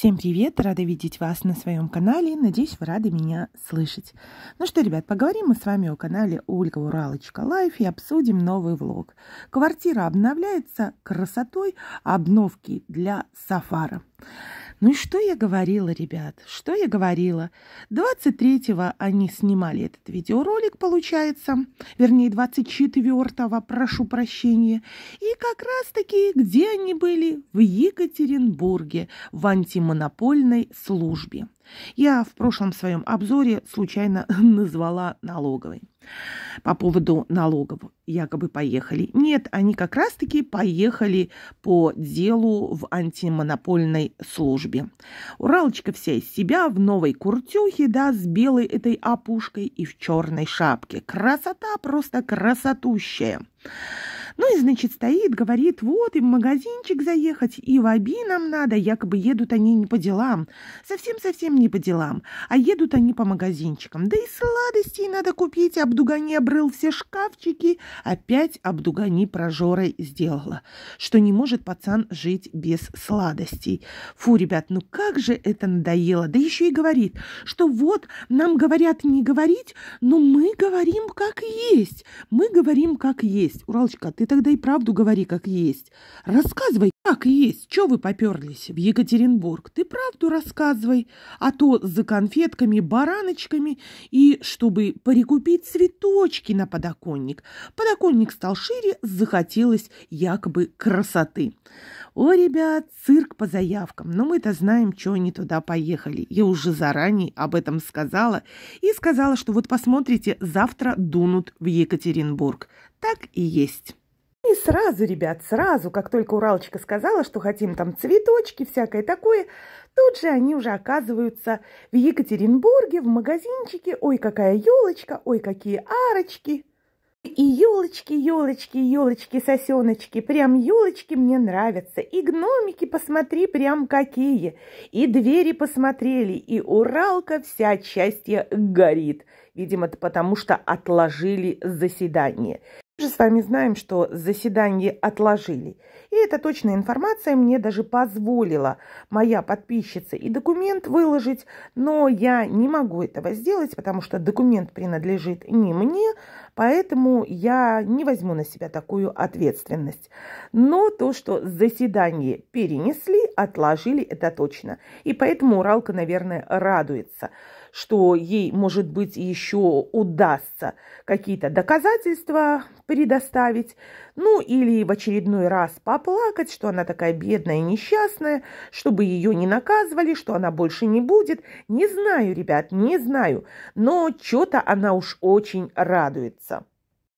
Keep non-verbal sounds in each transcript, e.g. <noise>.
Всем привет! Рада видеть вас на своем канале. Надеюсь, вы рады меня слышать. Ну что, ребят, поговорим мы с вами о канале Ольга Уралочка Лайф и обсудим новый влог. Квартира обновляется красотой обновки для сафара. Ну и что я говорила, ребят, что я говорила? 23-го они снимали этот видеоролик, получается, вернее, 24-го, прошу прощения. И как раз-таки, где они были? В Екатеринбурге, в антимонопольной службе. Я в прошлом своем обзоре случайно <laughs> назвала налоговой по поводу налогов якобы поехали. Нет, они как раз-таки поехали по делу в антимонопольной службе. Уралочка вся из себя в новой куртюхе, да, с белой этой опушкой и в черной шапке. Красота просто красотущая. Ну и, значит, стоит, говорит, вот, им в магазинчик заехать, и в оби нам надо, якобы едут они не по делам, совсем-совсем не по делам, а едут они по магазинчикам. Да и сладостей надо купить, обдугани обрыл все шкафчики, опять обдугани прожорой сделала, что не может пацан жить без сладостей. Фу, ребят, ну как же это надоело, да еще и говорит, что вот, нам говорят не говорить, но мы говорим как есть, мы говорим как есть. Уралочка, а ты тогда и правду говори, как есть. Рассказывай, как есть, чё вы поперлись в Екатеринбург. Ты правду рассказывай, а то за конфетками, бараночками и чтобы прикупить цветочки на подоконник. Подоконник стал шире, захотелось якобы красоты. О, ребят, цирк по заявкам, но мы-то знаем, что они туда поехали. Я уже заранее об этом сказала и сказала, что вот посмотрите, завтра дунут в Екатеринбург. Так и есть. И сразу, ребят, сразу, как только Уралочка сказала, что хотим там цветочки, всякое такое, тут же они уже оказываются в Екатеринбурге, в магазинчике. Ой, какая елочка, ой, какие арочки. И елочки, елочки, елочки, сосеночки, прям елочки мне нравятся. И гномики, посмотри, прям какие. И двери посмотрели, и Уралка вся от э, горит. Видимо, это потому что отложили заседание же с вами знаем, что заседание отложили. И эта точная информация мне даже позволила моя подписчица и документ выложить, но я не могу этого сделать, потому что документ принадлежит не мне, поэтому я не возьму на себя такую ответственность. Но то, что заседание перенесли, отложили, это точно. И поэтому Уралка, наверное, радуется – что ей, может быть, еще удастся какие-то доказательства предоставить, ну или в очередной раз поплакать, что она такая бедная и несчастная, чтобы ее не наказывали, что она больше не будет. Не знаю, ребят, не знаю, но что-то она уж очень радуется.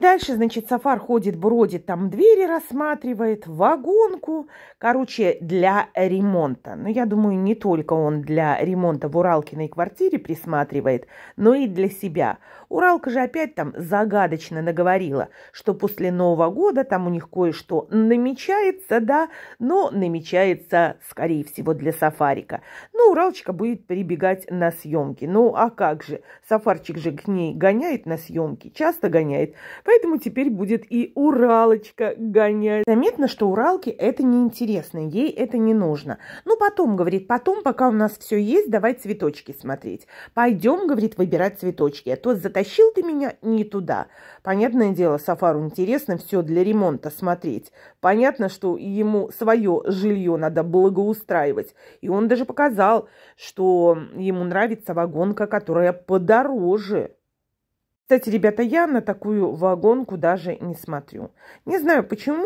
Дальше, значит, Сафар ходит, бродит, там двери рассматривает, вагонку. Короче, для ремонта. Но ну, я думаю, не только он для ремонта в Уралкиной квартире присматривает, но и для себя. Уралка же опять там загадочно наговорила, что после Нового года там у них кое-что намечается, да, но намечается, скорее всего, для Сафарика. Но ну, Уралочка будет прибегать на съемки. Ну, а как же? Сафарчик же к ней гоняет на съемки, часто гоняет. Поэтому теперь будет и Уралочка гонять. Заметно, что Уралке это неинтересно, ей это не нужно. Ну, потом, говорит, потом, пока у нас все есть, давай цветочки смотреть. Пойдем, говорит, выбирать цветочки, а то затащил ты меня не туда. Понятное дело, Сафару интересно все для ремонта смотреть. Понятно, что ему свое жилье надо благоустраивать. И он даже показал, что ему нравится вагонка, которая подороже. Кстати, ребята, я на такую вагонку даже не смотрю. Не знаю почему,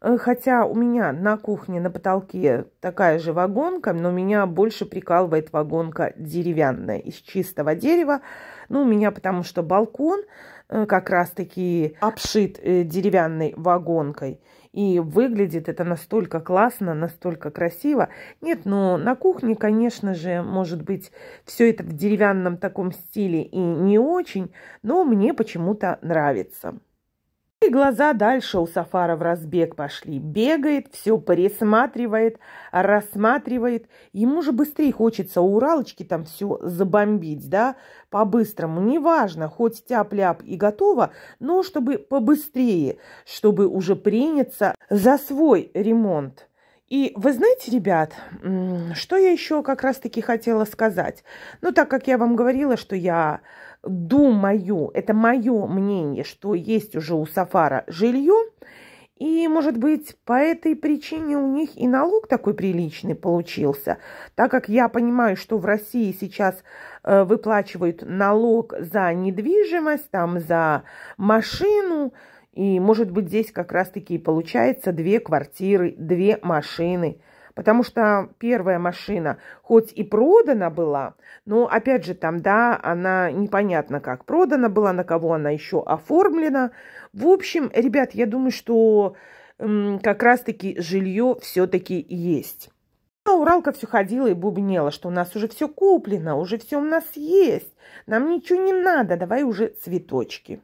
э, хотя у меня на кухне на потолке такая же вагонка, но меня больше прикалывает вагонка деревянная из чистого дерева. Ну, у меня потому что балкон, Э, как раз-таки обшит э, деревянной вагонкой. И выглядит это настолько классно, настолько красиво. Нет, но на кухне, конечно же, может быть, все это в деревянном таком стиле и не очень, но мне почему-то нравится. И глаза дальше у Сафара в разбег пошли. Бегает, все пересматривает, рассматривает. Ему же быстрее хочется у Уралочки там все забомбить, да, по-быстрому. Неважно, хоть тяп-ляп и готово, но чтобы побыстрее, чтобы уже приняться за свой ремонт. И вы знаете, ребят, что я еще как раз-таки хотела сказать? Ну, так как я вам говорила, что я думаю, это мое мнение, что есть уже у Сафара жилье, и, может быть, по этой причине у них и налог такой приличный получился, так как я понимаю, что в России сейчас э, выплачивают налог за недвижимость, там за машину, и, может быть, здесь как раз-таки и получается две квартиры, две машины – Потому что первая машина хоть и продана была, но опять же там, да, она непонятно как продана была, на кого она еще оформлена. В общем, ребят, я думаю, что м, как раз-таки жилье все-таки есть. А Уралка все ходила и бубнела, что у нас уже все куплено, уже все у нас есть, нам ничего не надо, давай уже цветочки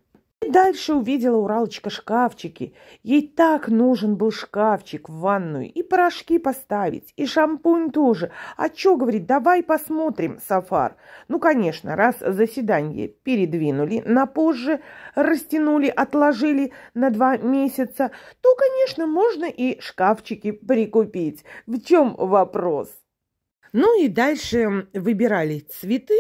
дальше увидела Уралочка шкафчики. Ей так нужен был шкафчик в ванную. И порошки поставить, и шампунь тоже. А чё, говорит, давай посмотрим, Сафар. Ну, конечно, раз заседание передвинули, на позже растянули, отложили на два месяца, то, конечно, можно и шкафчики прикупить. В чем вопрос? Ну и дальше выбирали цветы,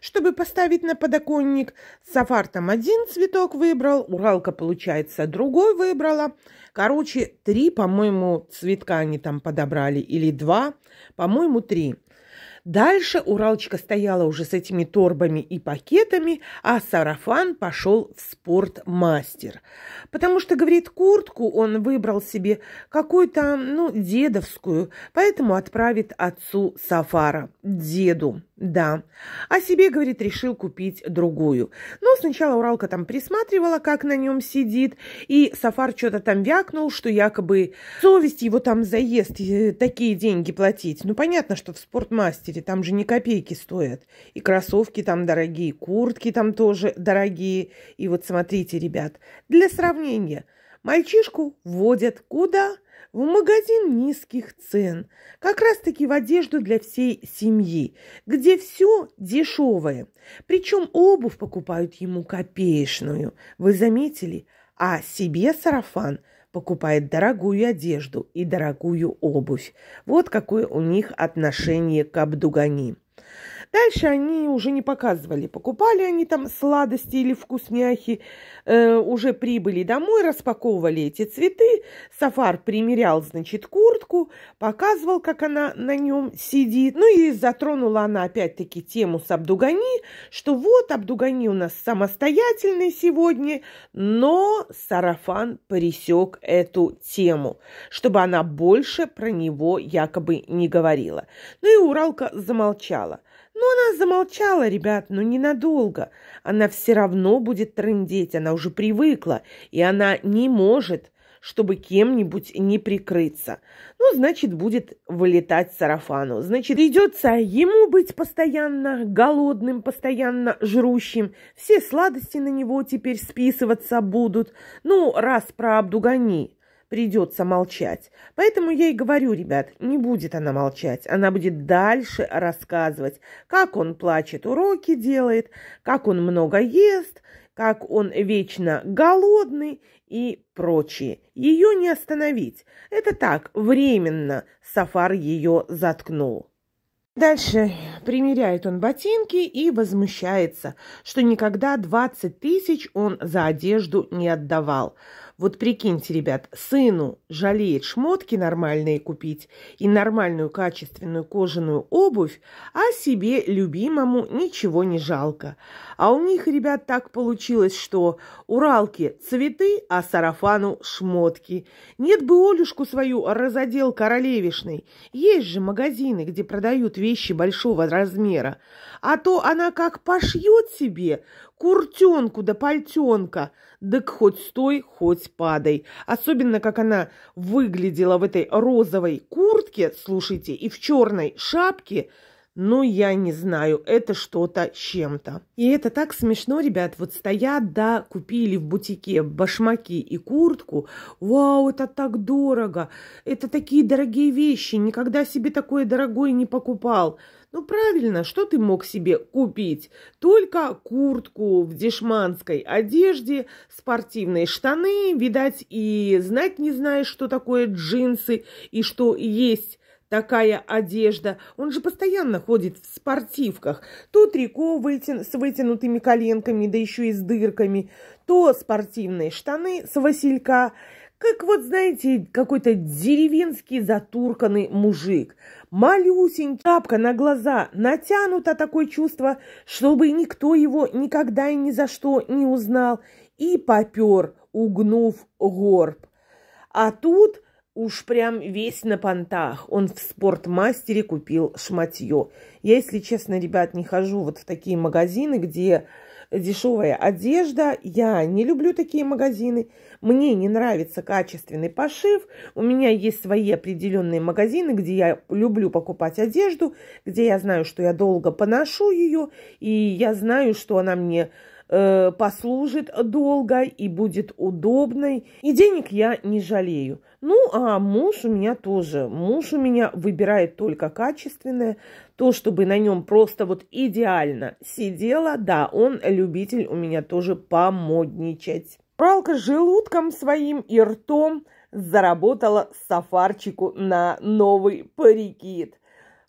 чтобы поставить на подоконник. С один цветок выбрал, Уралка, получается, другой выбрала. Короче, три, по-моему, цветка они там подобрали, или два, по-моему, три. Дальше Уралочка стояла уже с этими торбами и пакетами, а сарафан пошел в спортмастер. Потому что, говорит, куртку он выбрал себе какую-то, ну, дедовскую, поэтому отправит отцу Сафара, деду. Да. А себе, говорит, решил купить другую. Но сначала Уралка там присматривала, как на нем сидит, и Сафар что-то там вякнул, что якобы совесть его там заест э, такие деньги платить. Ну, понятно, что в спортмастере там же не копейки стоят. И кроссовки там дорогие, куртки там тоже дорогие. И вот смотрите, ребят, для сравнения, мальчишку вводят куда? в магазин низких цен, как раз-таки в одежду для всей семьи, где все дешевое. Причем обувь покупают ему копеечную, вы заметили, а себе сарафан покупает дорогую одежду и дорогую обувь. Вот какое у них отношение к Абдугани. Дальше они уже не показывали, покупали они там сладости или вкусняхи, э, уже прибыли домой, распаковывали эти цветы, Сафар примерял, значит, куртку, показывал, как она на нем сидит. Ну и затронула она опять-таки тему с Абдугани, что вот Абдугани у нас самостоятельный сегодня, но Сарафан пресек эту тему, чтобы она больше про него якобы не говорила. Ну и Уралка замолчала. Но она замолчала, ребят, но ненадолго. Она все равно будет трындеть, она уже привыкла, и она не может, чтобы кем-нибудь не прикрыться. Ну, значит, будет вылетать сарафану. Значит, придется ему быть постоянно голодным, постоянно жрущим. Все сладости на него теперь списываться будут. Ну, раз про Абдугани придется молчать. Поэтому я и говорю, ребят, не будет она молчать. Она будет дальше рассказывать, как он плачет, уроки делает, как он много ест, как он вечно голодный и прочее. Ее не остановить. Это так, временно Сафар ее заткнул. Дальше примеряет он ботинки и возмущается, что никогда 20 тысяч он за одежду не отдавал. Вот прикиньте, ребят, сыну жалеет шмотки нормальные купить и нормальную качественную кожаную обувь, а себе любимому ничего не жалко. А у них, ребят, так получилось, что уралки цветы, а сарафану шмотки. Нет бы Олюшку свою разодел королевишной. Есть же магазины, где продают вещи большого размера. А то она как пошьет себе, куртенку да пальтенка, дык хоть стой, хоть падай. Особенно, как она выглядела в этой розовой куртке, слушайте, и в черной шапке, ну, я не знаю, это что-то чем-то. И это так смешно, ребят. Вот стоят, да, купили в бутике башмаки и куртку. Вау, это так дорого. Это такие дорогие вещи. Никогда себе такое дорогое не покупал. Ну правильно, что ты мог себе купить? Только куртку в дешманской одежде, спортивные штаны, видать, и знать не знаешь, что такое джинсы и что есть такая одежда. Он же постоянно ходит в спортивках. То трико вытя... с вытянутыми коленками, да еще и с дырками, то спортивные штаны с василька. Как вот, знаете, какой-то деревенский затурканный мужик малюсенькая капка на глаза, натянуто такое чувство, чтобы никто его никогда и ни за что не узнал, и попер, угнув горб. А тут уж прям весь на понтах. Он в спортмастере купил шматье. Я, если честно, ребят, не хожу вот в такие магазины, где дешевая одежда. Я не люблю такие магазины. Мне не нравится качественный пошив. У меня есть свои определенные магазины, где я люблю покупать одежду, где я знаю, что я долго поношу ее, и я знаю, что она мне Э, послужит долго и будет удобной. И денег я не жалею. Ну, а муж у меня тоже. Муж у меня выбирает только качественное, то, чтобы на нем просто вот идеально сидела Да, он любитель у меня тоже помодничать. Пралка желудком своим и ртом заработала сафарчику на новый парикит.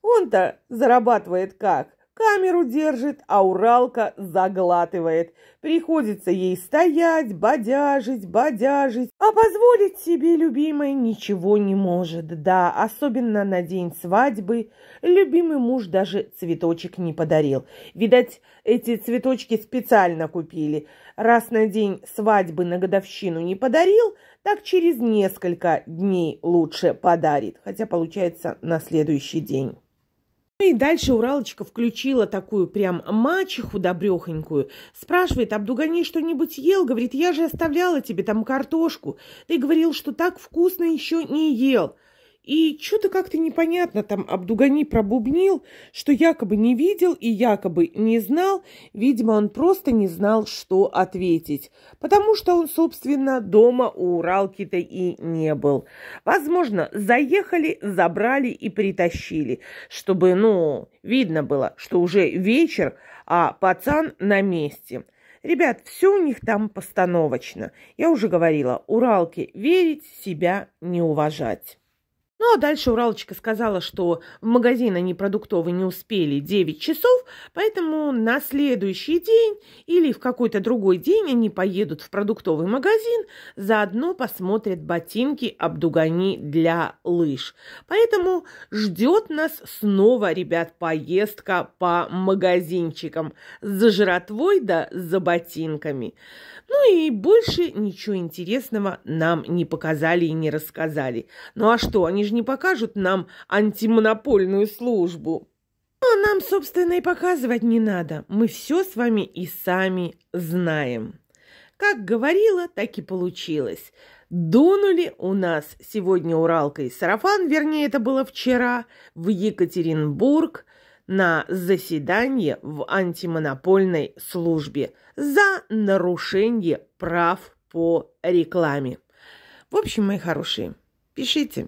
Он-то зарабатывает как? Камеру держит, а Уралка заглатывает. Приходится ей стоять, бодяжить, бодяжить. А позволить себе, любимой, ничего не может. Да, особенно на день свадьбы. Любимый муж даже цветочек не подарил. Видать, эти цветочки специально купили. Раз на день свадьбы на годовщину не подарил, так через несколько дней лучше подарит. Хотя получается на следующий день. Ну и дальше Уралочка включила такую прям мачеху добрехонькую. Спрашивает, Абдугани что-нибудь ел? Говорит, я же оставляла тебе там картошку. Ты говорил, что так вкусно еще не ел. И что-то как-то непонятно там Абдугани пробубнил, что якобы не видел и якобы не знал. Видимо, он просто не знал, что ответить. Потому что он, собственно, дома у Уралки-то и не был. Возможно, заехали, забрали и притащили, чтобы, ну, видно было, что уже вечер, а пацан на месте. Ребят, все у них там постановочно. Я уже говорила, Уралки верить, себя не уважать. Ну а дальше Уралочка сказала, что в магазин они продуктовый не успели 9 часов, поэтому на следующий день или в какой-то другой день они поедут в продуктовый магазин, заодно посмотрят ботинки Абдугани для лыж. Поэтому ждет нас снова, ребят, поездка по магазинчикам за жратвой да за ботинками. Ну и больше ничего интересного нам не показали и не рассказали. Ну а что, они же не покажут нам антимонопольную службу. А нам, собственно, и показывать не надо. Мы все с вами и сами знаем. Как говорила, так и получилось. Дунули у нас сегодня Уралкой сарафан, вернее, это было вчера, в Екатеринбург на заседание в антимонопольной службе за нарушение прав по рекламе. В общем, мои хорошие, пишите.